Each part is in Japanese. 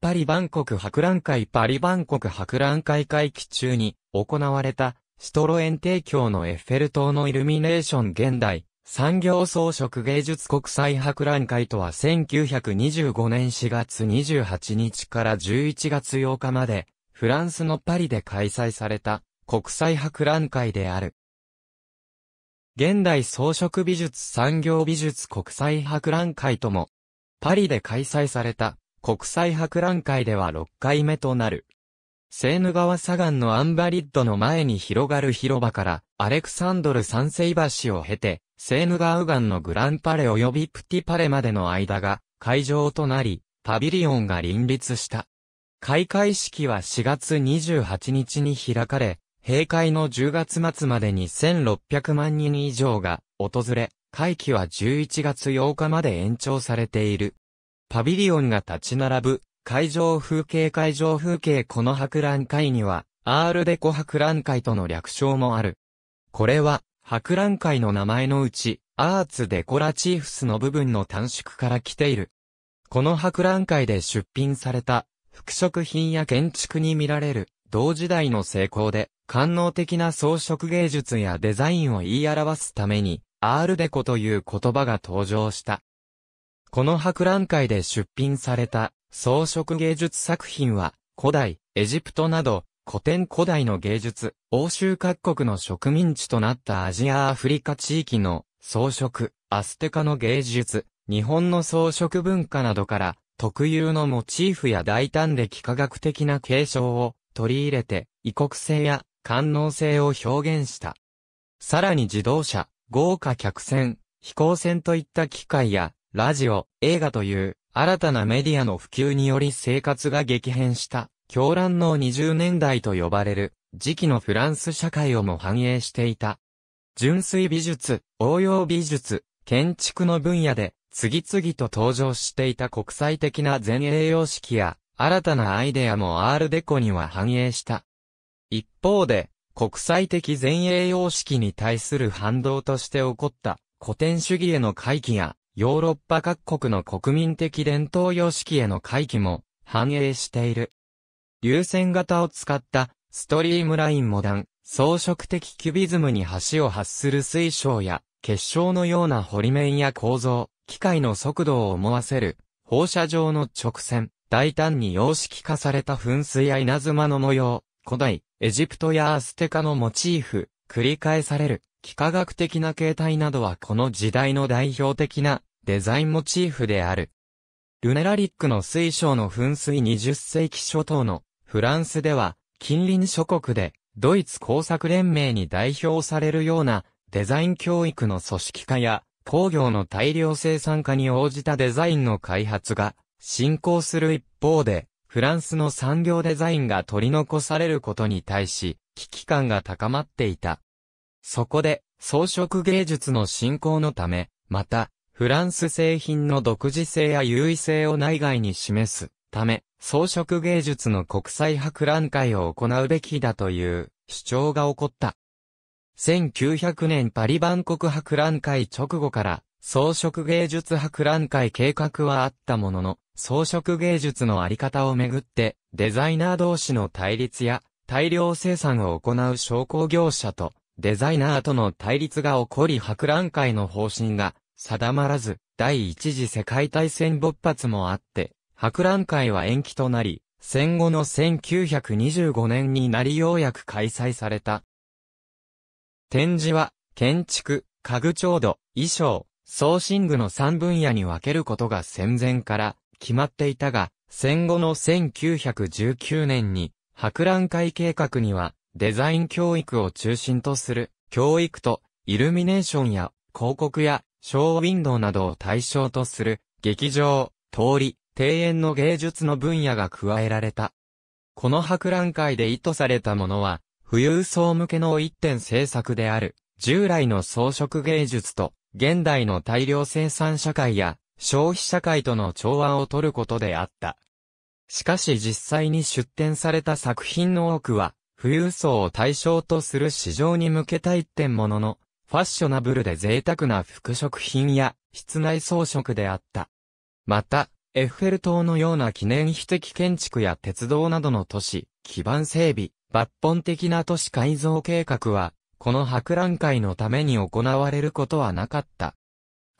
パリ万国博覧会パリ万国博覧会会期中に行われたシトロエン提供のエッフェル塔のイルミネーション現代産業装飾芸術国際博覧会とは1925年4月28日から11月8日までフランスのパリで開催された国際博覧会である。現代装飾美術産業美術国際博覧会ともパリで開催された国際博覧会では6回目となる。セーヌ川左岸のアンバリッドの前に広がる広場から、アレクサンドル三世橋を経て、セーヌ川右岸のグランパレ及びプティパレまでの間が、会場となり、パビリオンが林立した。開会式は4月28日に開かれ、閉会の10月末までに1600万人以上が訪れ、会期は11月8日まで延長されている。パビリオンが立ち並ぶ、会場風景会場風景この博覧会には、アールデコ博覧会との略称もある。これは、博覧会の名前のうち、アーツデコラチーフスの部分の短縮から来ている。この博覧会で出品された、服飾品や建築に見られる、同時代の成功で、官能的な装飾芸術やデザインを言い表すために、アールデコという言葉が登場した。この博覧会で出品された装飾芸術作品は、古代、エジプトなど、古典古代の芸術、欧州各国の植民地となったアジアアフリカ地域の装飾、アステカの芸術、日本の装飾文化などから、特有のモチーフや大胆歴何学的な継承を取り入れて、異国性や官能性を表現した。さらに自動車、豪華客船、飛行船といった機械やラジオ、映画という新たなメディアの普及により生活が激変した狂乱の20年代と呼ばれる時期のフランス社会をも反映していた。純粋美術、応用美術、建築の分野で次々と登場していた国際的な前衛様式や新たなアイデアもアールデコには反映した。一方で、国際的前衛様式に対する反動として起こった古典主義への回帰やヨーロッパ各国の国民的伝統様式への回帰も反映している。流線型を使ったストリームラインモダン、装飾的キュビズムに橋を発する水晶や結晶のようなり面や構造、機械の速度を思わせる放射状の直線、大胆に様式化された噴水や稲妻の模様、古代、エジプトやアステカのモチーフ、繰り返される、幾何学的な形態などはこの時代の代表的なデザインモチーフである。ルネラリックの水晶の噴水20世紀初頭のフランスでは近隣諸国でドイツ工作連盟に代表されるようなデザイン教育の組織化や工業の大量生産化に応じたデザインの開発が進行する一方でフランスの産業デザインが取り残されることに対し危機感が高まっていた。そこで装飾芸術の進行のため、またフランス製品の独自性や優位性を内外に示すため、装飾芸術の国際博覧会を行うべきだという主張が起こった。1900年パリ万国博覧会直後から、装飾芸術博覧会計画はあったものの、装飾芸術のあり方をめぐって、デザイナー同士の対立や、大量生産を行う商工業者と、デザイナーとの対立が起こり博覧会の方針が定まらず、第一次世界大戦勃発もあって、博覧会は延期となり、戦後の1925年になりようやく開催された。展示は、建築、家具調度、衣装、装身具の3分野に分けることが戦前から決まっていたが、戦後の1919年に、博覧会計画には、デザイン教育を中心とする、教育と、イルミネーションや、広告や、ショーウィンドウなどを対象とする、劇場、通り、庭園の芸術の分野が加えられた。この博覧会で意図されたものは、富裕層向けの一点制作である、従来の装飾芸術と、現代の大量生産社会や、消費社会との調和を取ることであった。しかし実際に出展された作品の多くは、富裕層を対象とする市場に向けた一点ものの、ファッショナブルで贅沢な服飾品や室内装飾であった。また、エッフェル塔のような記念碑的建築や鉄道などの都市、基盤整備、抜本的な都市改造計画は、この博覧会のために行われることはなかった。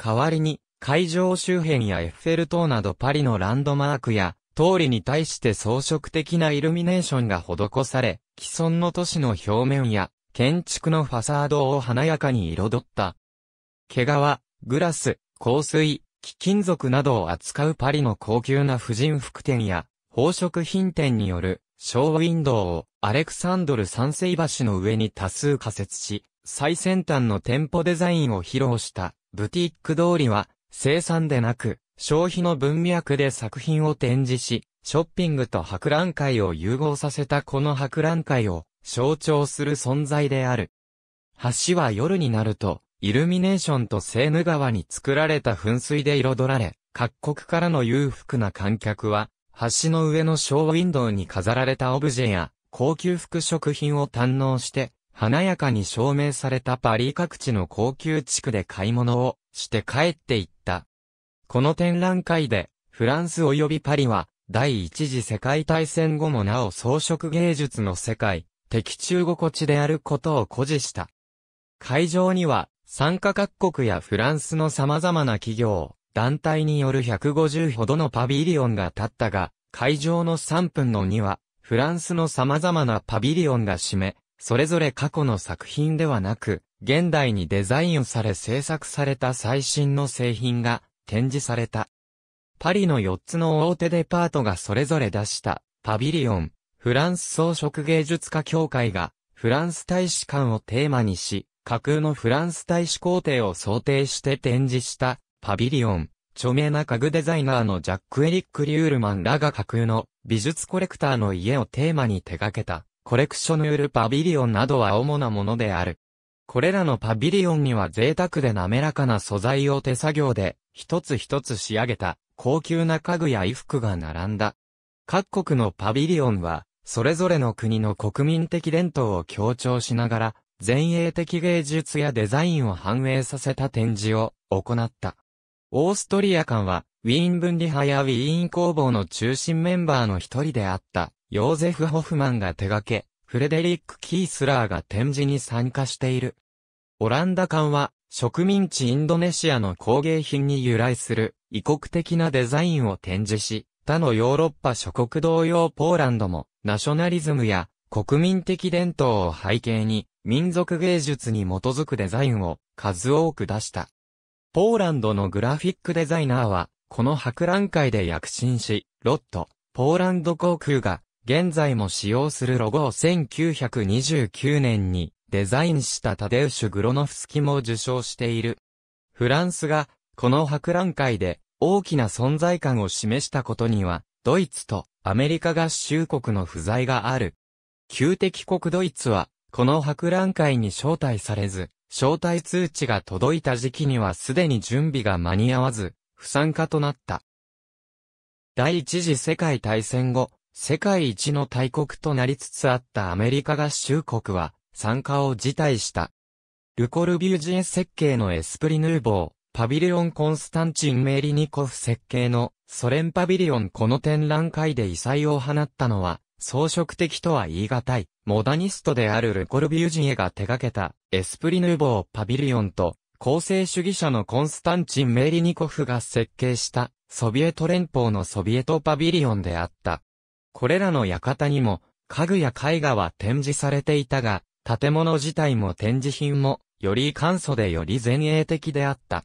代わりに、会場周辺やエッフェル塔などパリのランドマークや、通りに対して装飾的なイルミネーションが施され、既存の都市の表面や建築のファサードを華やかに彩った。毛皮、グラス、香水、貴金属などを扱うパリの高級な婦人服店や、宝飾品店による、ショーウィンドウをアレクサンドル三水橋の上に多数仮設し、最先端の店舗デザインを披露したブティック通りは生産でなく消費の文脈で作品を展示し、ショッピングと博覧会を融合させたこの博覧会を象徴する存在である。橋は夜になると、イルミネーションとセーヌ川に作られた噴水で彩られ、各国からの裕福な観客は、橋の上のショーウィンドウに飾られたオブジェや、高級服飾品を堪能して、華やかに照明されたパリ各地の高級地区で買い物をして帰っていった。この展覧会で、フランス及びパリは、第一次世界大戦後もなお装飾芸術の世界、的中心地であることを誇示した。会場には、参加各国やフランスの様々な企業、団体による150ほどのパビリオンが立ったが、会場の3分の2は、フランスの様々なパビリオンが占め、それぞれ過去の作品ではなく、現代にデザインされ制作された最新の製品が展示された。パリの4つの大手デパートがそれぞれ出したパビリオン、フランス装飾芸術家協会が、フランス大使館をテーマにし、架空のフランス大使皇帝を想定して展示したパビリオン。著名な家具デザイナーのジャック・エリック・リュールマンらが架空の美術コレクターの家をテーマに手掛けたコレクショヌールパビリオンなどは主なものである。これらのパビリオンには贅沢で滑らかな素材を手作業で一つ一つ仕上げた高級な家具や衣服が並んだ。各国のパビリオンはそれぞれの国の国民的伝統を強調しながら、前衛的芸術やデザインを反映させた展示を行った。オーストリア館は、ウィーン分離派やウィーン工房の中心メンバーの一人であった、ヨーゼフ・ホフマンが手掛け、フレデリック・キースラーが展示に参加している。オランダ館は、植民地インドネシアの工芸品に由来する異国的なデザインを展示し、他のヨーロッパ諸国同様ポーランドもナショナリズムや国民的伝統を背景に、民族芸術に基づくデザインを数多く出した。ポーランドのグラフィックデザイナーは、この博覧会で躍進し、ロット、ポーランド航空が、現在も使用するロゴを1929年にデザインしたタデウシュ・グロノフスキも受賞している。フランスが、この博覧会で大きな存在感を示したことには、ドイツとアメリカ合衆国の不在がある。旧敵国ドイツは、この博覧会に招待されず、招待通知が届いた時期にはすでに準備が間に合わず、不参加となった。第一次世界大戦後、世界一の大国となりつつあったアメリカ合衆国は、参加を辞退した。ルコルビュージン設計のエスプリヌーボー、パビリオン・コンスタンチン・メリニコフ設計のソ連パビリオンこの展覧会で異彩を放ったのは、装飾的とは言い難い、モダニストであるルコルビュージエが手掛けた、エスプリヌーボーパビリオンと、構成主義者のコンスタンチン・メリニコフが設計した、ソビエト連邦のソビエトパビリオンであった。これらの館にも、家具や絵画は展示されていたが、建物自体も展示品も、より簡素でより前衛的であった。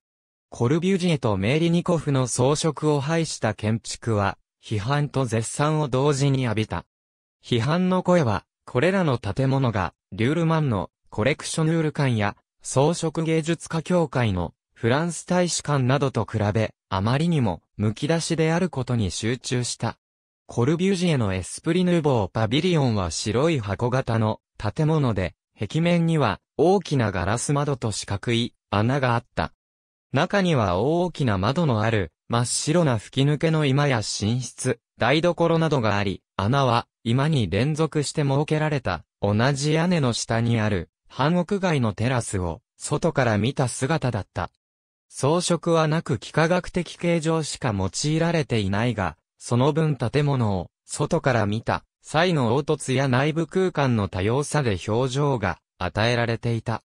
コルビュジエとメーリニコフの装飾を排した建築は、批判と絶賛を同時に浴びた。批判の声は、これらの建物が、リュールマンのコレクショヌール館や、装飾芸術家協会のフランス大使館などと比べ、あまりにも、むき出しであることに集中した。コルビュジエのエスプリヌーボーパビリオンは白い箱型の建物で、壁面には大きなガラス窓と四角い穴があった。中には大きな窓のある、真っ白な吹き抜けの居間や寝室、台所などがあり、穴は、居間に連続して設けられた、同じ屋根の下にある、半屋外のテラスを、外から見た姿だった。装飾はなく幾何学的形状しか用いられていないが、その分建物を、外から見た、際の凹凸や内部空間の多様さで表情が与えられていた。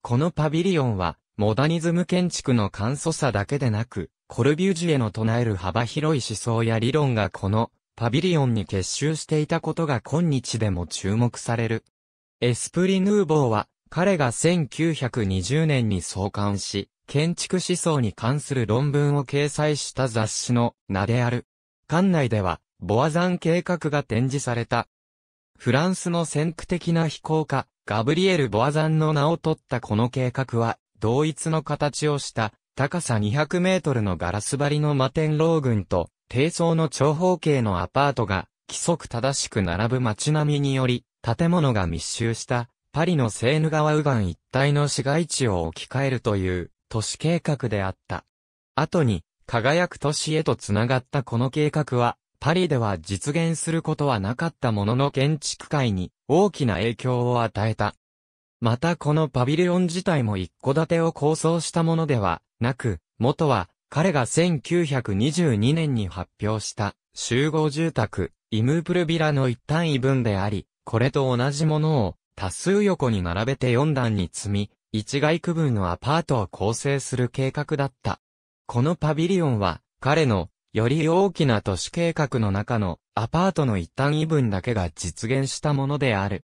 このパビリオンは、モダニズム建築の簡素さだけでなく、コルビュージュへの唱える幅広い思想や理論がこのパビリオンに結集していたことが今日でも注目される。エスプリヌーボーは彼が1920年に創刊し、建築思想に関する論文を掲載した雑誌の名である。館内では、ボア山計画が展示された。フランスの先駆的な飛行家、ガブリエル・ボアザンの名を取ったこの計画は、同一の形をした高さ200メートルのガラス張りの摩天楼群と低層の長方形のアパートが規則正しく並ぶ街並みにより建物が密集したパリのセーヌ川右岸一帯の市街地を置き換えるという都市計画であった。後に輝く都市へとつながったこの計画はパリでは実現することはなかったものの建築界に大きな影響を与えた。またこのパビリオン自体も一戸建てを構想したものではなく、元は彼が1922年に発表した集合住宅、イムープルビラの一単位分であり、これと同じものを多数横に並べて4段に積み、一外区分のアパートを構成する計画だった。このパビリオンは、彼の、より大きな都市計画の中の、アパートの一単位分だけが実現したものである。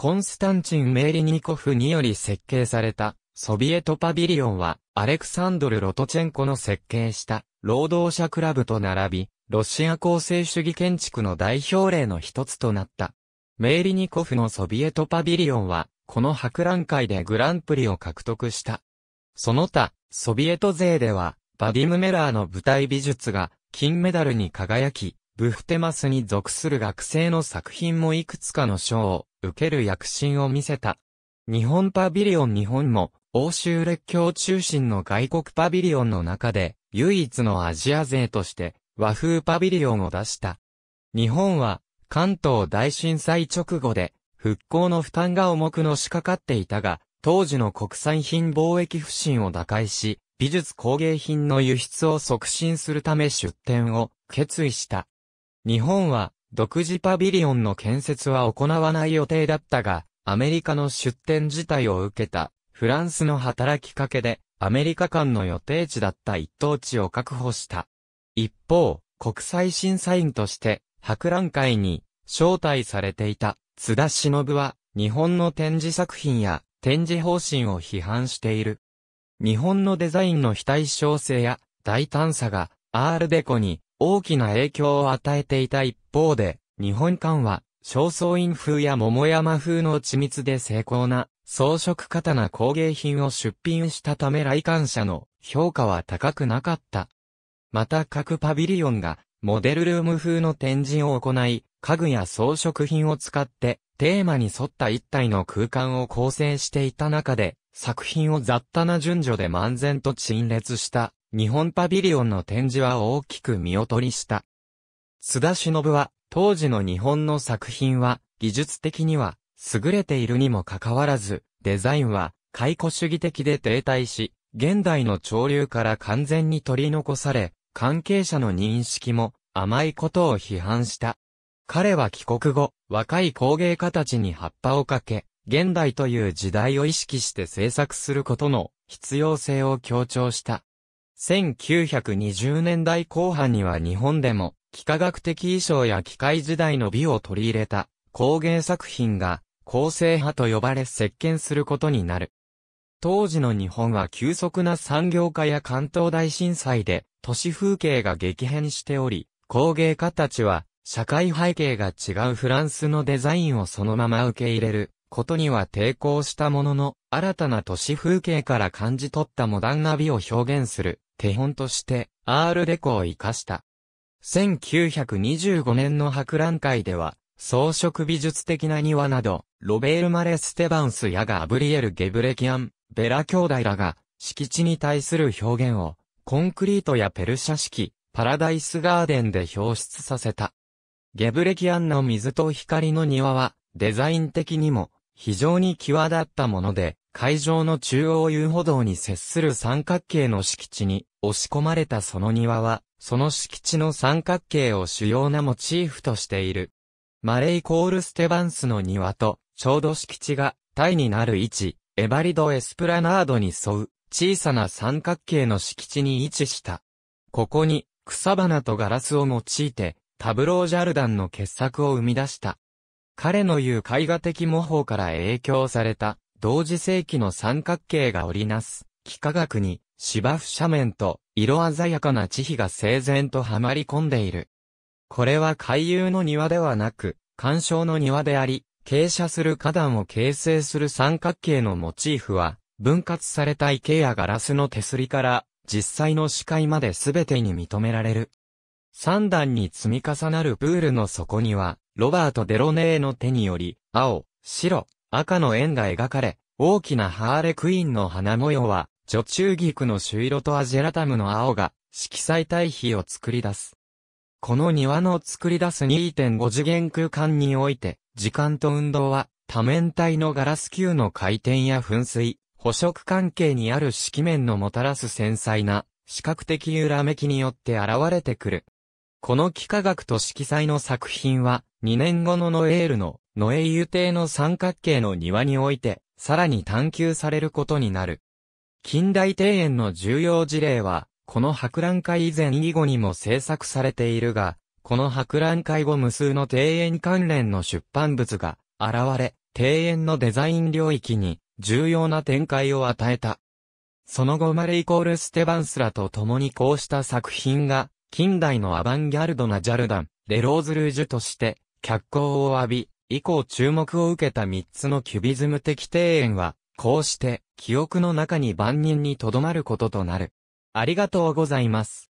コンスタンチン・メーリニコフにより設計された、ソビエトパビリオンは、アレクサンドル・ロトチェンコの設計した、労働者クラブと並び、ロシア構成主義建築の代表例の一つとなった。メーリニコフのソビエトパビリオンは、この博覧会でグランプリを獲得した。その他、ソビエト勢では、バディム・メラーの舞台美術が、金メダルに輝き、ブフテマスに属する学生の作品もいくつかの賞を受ける躍進を見せた。日本パビリオン日本も欧州列強中心の外国パビリオンの中で唯一のアジア勢として和風パビリオンを出した。日本は関東大震災直後で復興の負担が重くのしかかっていたが、当時の国産品貿易不振を打開し、美術工芸品の輸出を促進するため出展を決意した。日本は独自パビリオンの建設は行わない予定だったが、アメリカの出展自体を受けたフランスの働きかけでアメリカ間の予定地だった一等地を確保した。一方、国際審査員として博覧会に招待されていた津田忍は日本の展示作品や展示方針を批判している。日本のデザインの非対称性や大胆さがアールデコに大きな影響を与えていた一方で、日本館は、正倉院風や桃山風の緻密で精巧な装飾な工芸品を出品したため来館者の評価は高くなかった。また各パビリオンがモデルルーム風の展示を行い、家具や装飾品を使ってテーマに沿った一体の空間を構成していた中で作品を雑多な順序で漫然と陳列した日本パビリオンの展示は大きく見劣りした。津田忍は、当時の日本の作品は、技術的には、優れているにもかかわらず、デザインは、解雇主義的で停滞し、現代の潮流から完全に取り残され、関係者の認識も甘いことを批判した。彼は帰国後、若い工芸家たちに葉っぱをかけ、現代という時代を意識して制作することの必要性を強調した。1920年代後半には日本でも、幾何学的衣装や機械時代の美を取り入れた工芸作品が、構成派と呼ばれ石鹸することになる。当時の日本は急速な産業化や関東大震災で都市風景が激変しており、工芸家たちは社会背景が違うフランスのデザインをそのまま受け入れることには抵抗したものの、新たな都市風景から感じ取ったモダンな美を表現する手本として、アールデコを活かした。1925年の博覧会では、装飾美術的な庭など、ロベール・マレ・ステバンスやガブリエル・ゲブレキアン、ベラ兄弟らが、敷地に対する表現を、コンクリートやペルシャ式、パラダイスガーデンで表出させた。ゲブレキアンの水と光の庭は、デザイン的にも、非常に際立ったもので、会場の中央遊歩道に接する三角形の敷地に、押し込まれたその庭は、その敷地の三角形を主要なモチーフとしている。マレイ・コール・ステバンスの庭と、ちょうど敷地が、タイになる位置、エバリド・エスプラナードに沿う、小さな三角形の敷地に位置した。ここに、草花とガラスを用いて、タブロー・ジャルダンの傑作を生み出した。彼の言う絵画的模倣から影響された、同時世紀の三角形が織りなす、幾何学に、芝生斜面と色鮮やかな地皮が整然とはまり込んでいる。これは海遊の庭ではなく、干渉の庭であり、傾斜する花壇を形成する三角形のモチーフは、分割された池やガラスの手すりから実際の視界まで全てに認められる。三段に積み重なるプールの底には、ロバート・デロネーの手により、青、白、赤の円が描かれ、大きなハーレクイーンの花模様は、女中菊の朱色とアジェラタムの青が、色彩対比を作り出す。この庭の作り出す2.5次元空間において、時間と運動は、多面体のガラス球の回転や噴水、捕食関係にある色面のもたらす繊細な、視覚的揺らめきによって現れてくる。この幾何学と色彩の作品は、2年後のノエールの、ノエイユ帝の三角形の庭において、さらに探求されることになる。近代庭園の重要事例は、この博覧会以前以後にも制作されているが、この博覧会後無数の庭園関連の出版物が現れ、庭園のデザイン領域に重要な展開を与えた。その後マレイコール・ステバンスらと共にこうした作品が、近代のアバンギャルドなジャルダン、レローズ・ルージュとして、脚光を浴び、以降注目を受けた3つのキュビズム的庭園は、こうして、記憶の中に万人に留まることとなる。ありがとうございます。